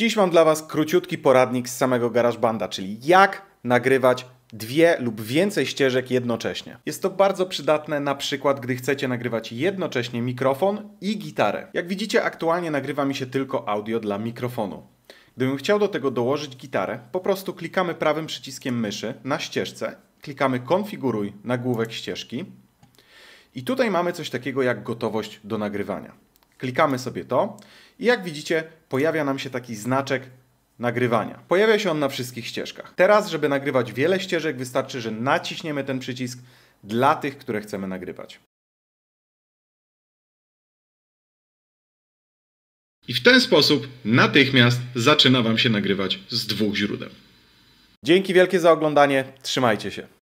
Dziś mam dla Was króciutki poradnik z samego GarageBanda, czyli jak nagrywać dwie lub więcej ścieżek jednocześnie. Jest to bardzo przydatne na przykład, gdy chcecie nagrywać jednocześnie mikrofon i gitarę. Jak widzicie, aktualnie nagrywa mi się tylko audio dla mikrofonu. Gdybym chciał do tego dołożyć gitarę, po prostu klikamy prawym przyciskiem myszy na ścieżce, klikamy konfiguruj nagłówek ścieżki i tutaj mamy coś takiego jak gotowość do nagrywania. Klikamy sobie to i jak widzicie pojawia nam się taki znaczek nagrywania. Pojawia się on na wszystkich ścieżkach. Teraz, żeby nagrywać wiele ścieżek, wystarczy, że naciśniemy ten przycisk dla tych, które chcemy nagrywać. I w ten sposób natychmiast zaczyna Wam się nagrywać z dwóch źródeł. Dzięki wielkie za oglądanie, trzymajcie się.